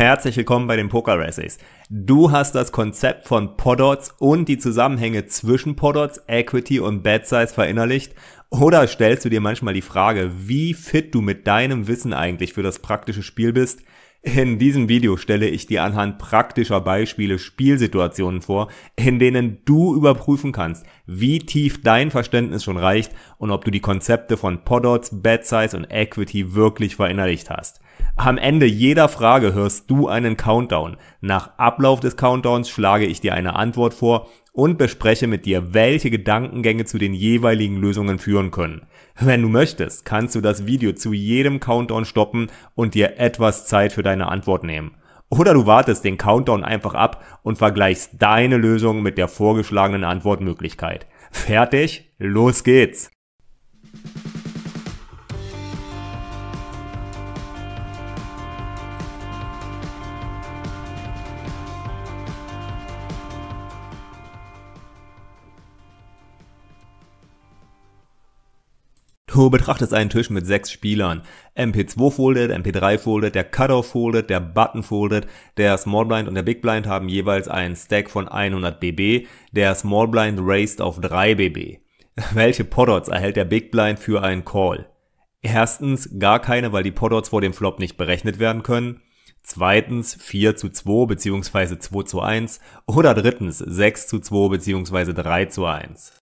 Herzlich willkommen bei den Poker Essays. Du hast das Konzept von Podots und die Zusammenhänge zwischen Podots, Equity und Bad Size verinnerlicht oder stellst du dir manchmal die Frage, wie fit du mit deinem Wissen eigentlich für das praktische Spiel bist? In diesem Video stelle ich dir anhand praktischer Beispiele Spielsituationen vor, in denen du überprüfen kannst, wie tief dein Verständnis schon reicht und ob du die Konzepte von Podots, Bad Size und Equity wirklich verinnerlicht hast. Am Ende jeder Frage hörst du einen Countdown. Nach Ablauf des Countdowns schlage ich dir eine Antwort vor und bespreche mit dir, welche Gedankengänge zu den jeweiligen Lösungen führen können. Wenn du möchtest, kannst du das Video zu jedem Countdown stoppen und dir etwas Zeit für deine Antwort nehmen. Oder du wartest den Countdown einfach ab und vergleichst deine Lösung mit der vorgeschlagenen Antwortmöglichkeit. Fertig? Los geht's! Du betrachtest einen Tisch mit sechs Spielern. MP2 foldet, MP3 foldet, der Cutoff foldet, der Button foldet, der Small Blind und der Big Blind haben jeweils einen Stack von 100 BB, der Small Blind raised auf 3 BB. Welche Podots erhält der Big Blind für einen Call? Erstens gar keine, weil die Podots vor dem Flop nicht berechnet werden können. Zweitens 4 zu 2 bzw. 2 zu 1 oder drittens 6 zu 2 bzw. 3 zu 1.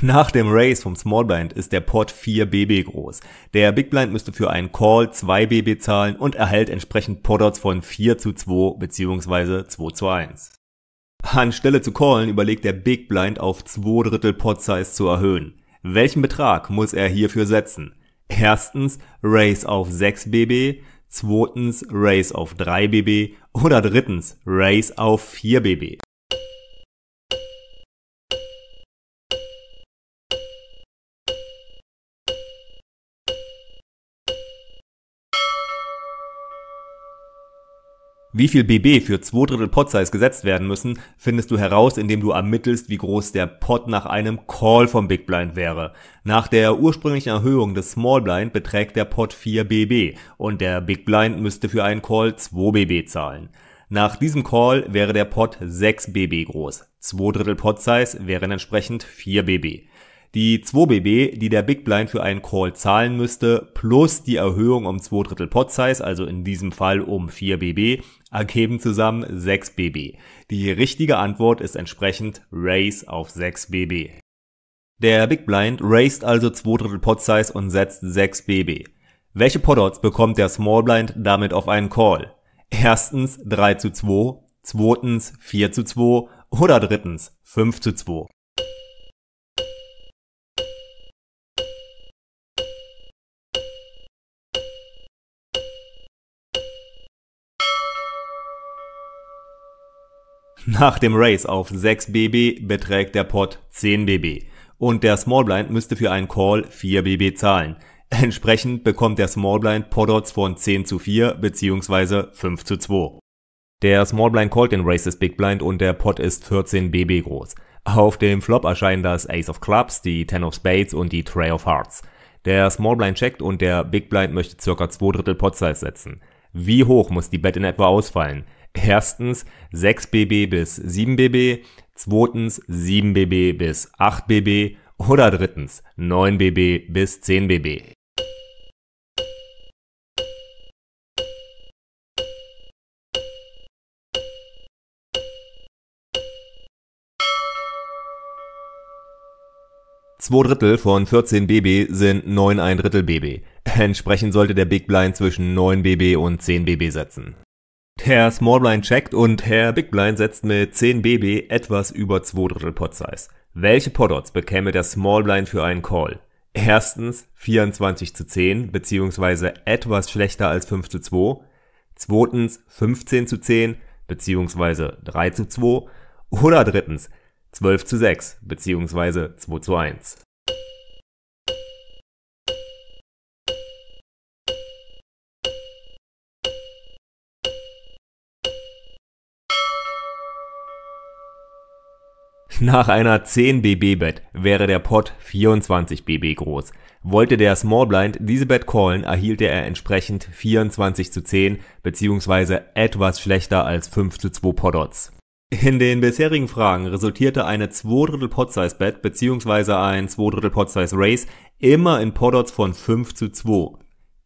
Nach dem Raise vom Small Blind ist der Pot 4 BB groß. Der Big Blind müsste für einen Call 2 BB zahlen und erhält entsprechend Potouts von 4 zu 2 bzw. 2 zu 1. Anstelle zu callen überlegt der Big Blind auf 2 Drittel Pot Size zu erhöhen. Welchen Betrag muss er hierfür setzen? Erstens Raise auf 6 BB, zweitens Raise auf 3 BB oder drittens Raise auf 4 BB. Wie viel BB für zwei Drittel Pot-Size gesetzt werden müssen, findest du heraus, indem du ermittelst, wie groß der Pot nach einem Call vom Big Blind wäre. Nach der ursprünglichen Erhöhung des Small Blind beträgt der Pot 4 BB und der Big Blind müsste für einen Call 2 BB zahlen. Nach diesem Call wäre der Pot 6 BB groß. Zwei Drittel Pot Size wären entsprechend 4 BB die 2BB, die der Big Blind für einen Call zahlen müsste, plus die Erhöhung um 2 Drittel Pot Size, also in diesem Fall um 4BB, ergeben zusammen 6BB. Die richtige Antwort ist entsprechend Raise auf 6BB. Der Big Blind raised also 2 Drittel Pot Size und setzt 6BB. Welche Pot-Odds bekommt der Small Blind damit auf einen Call? Erstens 3 zu 2, zweitens 4 zu 2 oder drittens 5 zu 2. Nach dem Race auf 6 BB beträgt der Pot 10 BB und der Small Blind müsste für einen Call 4 BB zahlen. Entsprechend bekommt der Small Blind pot von 10 zu 4 bzw. 5 zu 2. Der Small Blind callt den Races Big Blind und der Pot ist 14 BB groß. Auf dem Flop erscheinen das Ace of Clubs, die Ten of Spades und die Tray of Hearts. Der Small Blind checkt und der Big Blind möchte ca. 2 Drittel Pot Size setzen. Wie hoch muss die Bet in etwa ausfallen? Erstens 6BB bis 7BB, zweitens 7BB bis 8BB oder drittens 9BB bis 10BB. Zwei Drittel von 14 BB sind 9 ein Drittel BB. Entsprechend sollte der Big Blind zwischen 9 BB und 10 BB setzen. Herr Smallblind checkt und Herr Bigblind setzt mit 10 BB etwas über 2 Drittel Pot Size. Welche Poddots bekäme der Smallblind für einen Call? Erstens 24 zu 10, bzw. etwas schlechter als 5 zu 2. Zweitens 15 zu 10, bzw. 3 zu 2. Oder drittens 12 zu 6, bzw. 2 zu 1. Nach einer 10 BB Bet wäre der Pot 24 BB groß. Wollte der Smallblind diese Bet callen, erhielte er entsprechend 24 zu 10 bzw. etwas schlechter als 5 zu 2 Pot In den bisherigen Fragen resultierte eine 2 Drittel Podsize Bet bzw. ein 2 Drittel Podsize Race immer in Pot von 5 zu 2.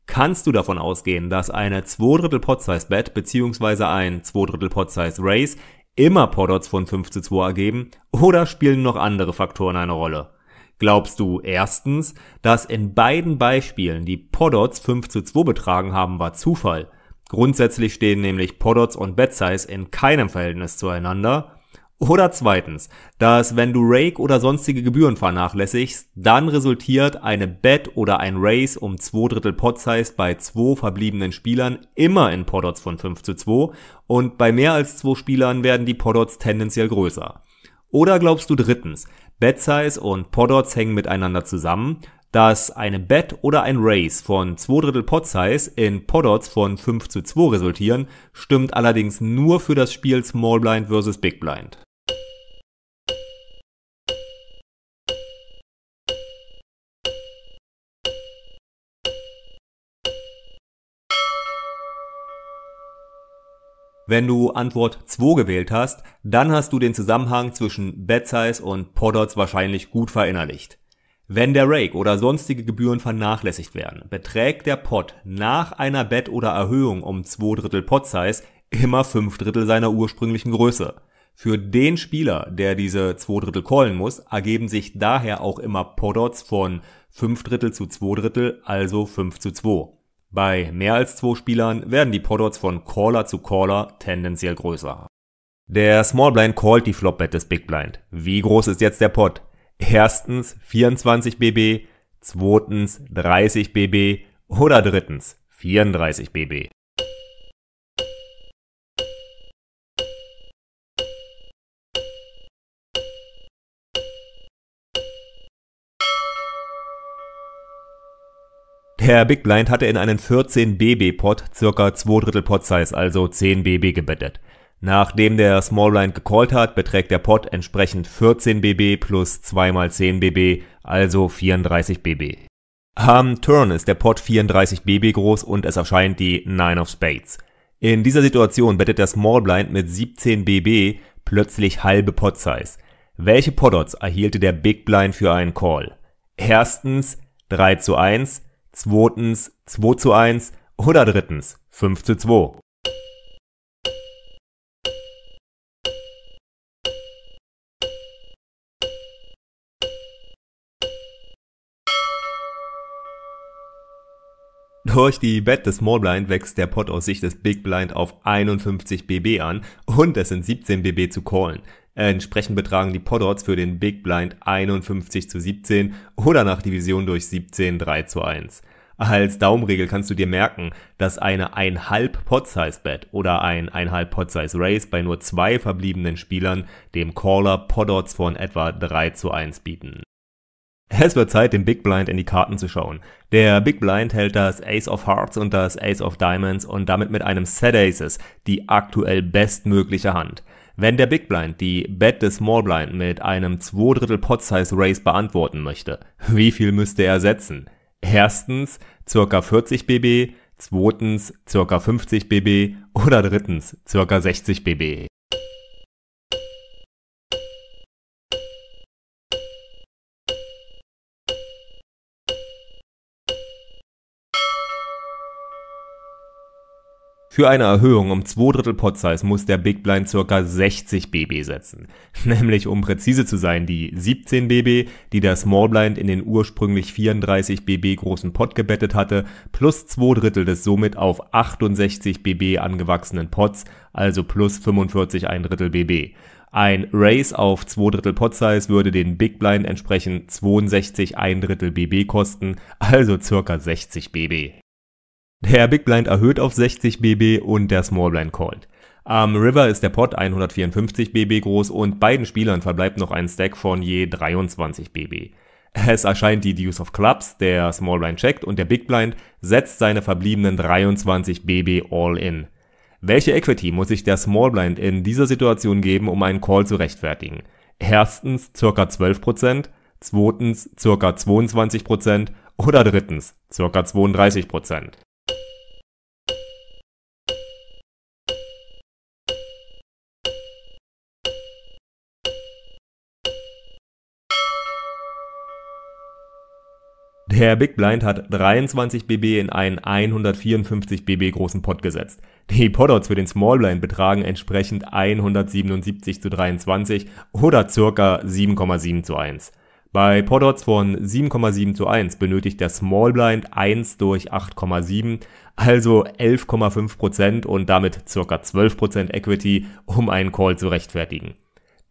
Kannst du davon ausgehen, dass eine 2 Drittel Podsize Bet bzw. ein 2 Drittel Podsize Race immer Poddots von 5 zu 2 ergeben oder spielen noch andere Faktoren eine Rolle? Glaubst du erstens, dass in beiden Beispielen die Poddots 5 zu 2 betragen haben, war Zufall? Grundsätzlich stehen nämlich Poddots und Betsize in keinem Verhältnis zueinander. Oder zweitens, dass wenn du Rake oder sonstige Gebühren vernachlässigst, dann resultiert eine Bet oder ein Race um 2 Drittel Pot-Size bei 2 verbliebenen Spielern immer in Podots von 5 zu 2 und bei mehr als 2 Spielern werden die Podots tendenziell größer. Oder glaubst du drittens, Bet-Size und Podots hängen miteinander zusammen, dass eine Bet oder ein Race von 2 Drittel Pot-Size in Podots von 5 zu 2 resultieren, stimmt allerdings nur für das Spiel Small Blind vs. Big Blind. Wenn du Antwort 2 gewählt hast, dann hast du den Zusammenhang zwischen Bet Size und Podots wahrscheinlich gut verinnerlicht. Wenn der Rake oder sonstige Gebühren vernachlässigt werden, beträgt der Pod nach einer Bet oder Erhöhung um 2 Drittel Pot Size immer 5 Drittel seiner ursprünglichen Größe. Für den Spieler, der diese 2 Drittel callen muss, ergeben sich daher auch immer Podots von 5 Drittel zu 2 Drittel, also 5 zu 2. Bei mehr als zwei Spielern werden die Podots von Caller zu Caller tendenziell größer. Der Small Blind callt die Flop des Big Blind. Wie groß ist jetzt der Pot? Erstens 24 BB, zweitens 30 BB oder drittens 34 BB. Herr Big Blind hatte in einen 14 BB Pot circa 2 Drittel Pot Size, also 10 BB gebettet. Nachdem der Small Blind gecallt hat, beträgt der Pot entsprechend 14 BB plus 2 mal 10 BB, also 34 BB. Am Turn ist der Pot 34 BB groß und es erscheint die 9 of Spades. In dieser Situation bettet der Small Blind mit 17 BB plötzlich halbe Pot Size. Welche Pot erhielte der Big Blind für einen Call? Erstens 3 zu 1, zweitens 2 zu 1 oder drittens 5 zu 2. Durch die Bet des Small Blind wächst der Pot aus Sicht des Big Blind auf 51 BB an und es sind 17 BB zu callen. Entsprechend betragen die Pododds für den Big Blind 51 zu 17 oder nach Division durch 17 3 zu 1. Als Daumenregel kannst du dir merken, dass eine 1,5 Pot-Size Bet oder ein 1,5 Pot-Size Race bei nur zwei verbliebenen Spielern dem Caller Pododds von etwa 3 zu 1 bieten. Es wird Zeit, dem Big Blind in die Karten zu schauen. Der Big Blind hält das Ace of Hearts und das Ace of Diamonds und damit mit einem Set Aces die aktuell bestmögliche Hand. Wenn der Big Blind die Bet des Small Blind mit einem 2 Drittel Pot Size Race beantworten möchte, wie viel müsste er setzen? Erstens ca. 40 BB, zweitens ca. 50 BB oder drittens ca. 60 BB. Für eine Erhöhung um 2 Drittel Pot-Size muss der Big Blind ca. 60 BB setzen. Nämlich um präzise zu sein, die 17 BB, die der Small Blind in den ursprünglich 34 BB großen Pot gebettet hatte, plus 2 Drittel des somit auf 68 BB angewachsenen Pots, also plus 45 ein Drittel BB. Ein Race auf 2 Drittel Pot Size würde den Big Blind entsprechend 62 ein Drittel BB kosten, also ca. 60 BB. Der Big Blind erhöht auf 60 BB und der Small Blind called. Am River ist der Pot 154 BB groß und beiden Spielern verbleibt noch ein Stack von je 23 BB. Es erscheint die Deuce of Clubs, der Small Blind checkt und der Big Blind setzt seine verbliebenen 23 BB all in. Welche Equity muss sich der Small Blind in dieser Situation geben, um einen Call zu rechtfertigen? Erstens ca. 12%, zweitens ca. 22% oder drittens ca. 32%. Der Big Blind hat 23 BB in einen 154 BB großen Pot gesetzt. Die Potouts für den Small Blind betragen entsprechend 177 zu 23 oder circa 7,7 zu 1. Bei Podouts von 7,7 zu 1 benötigt der Small Blind 1 durch 8,7, also 11,5% und damit circa 12% Equity, um einen Call zu rechtfertigen.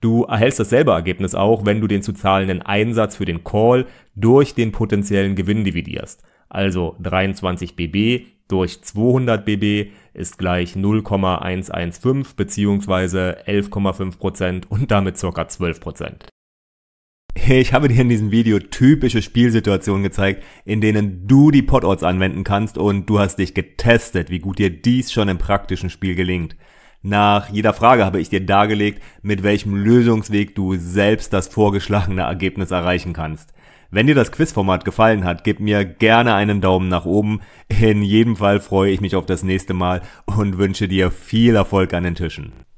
Du erhältst dasselbe Ergebnis auch, wenn du den zu zahlenden Einsatz für den Call durch den potenziellen Gewinn dividierst. Also 23 BB durch 200 BB ist gleich 0,115 bzw. 11,5% und damit ca. 12%. Ich habe dir in diesem Video typische Spielsituationen gezeigt, in denen du die Pot-Odds anwenden kannst und du hast dich getestet, wie gut dir dies schon im praktischen Spiel gelingt. Nach jeder Frage habe ich dir dargelegt, mit welchem Lösungsweg du selbst das vorgeschlagene Ergebnis erreichen kannst. Wenn dir das Quizformat gefallen hat, gib mir gerne einen Daumen nach oben. In jedem Fall freue ich mich auf das nächste Mal und wünsche dir viel Erfolg an den Tischen.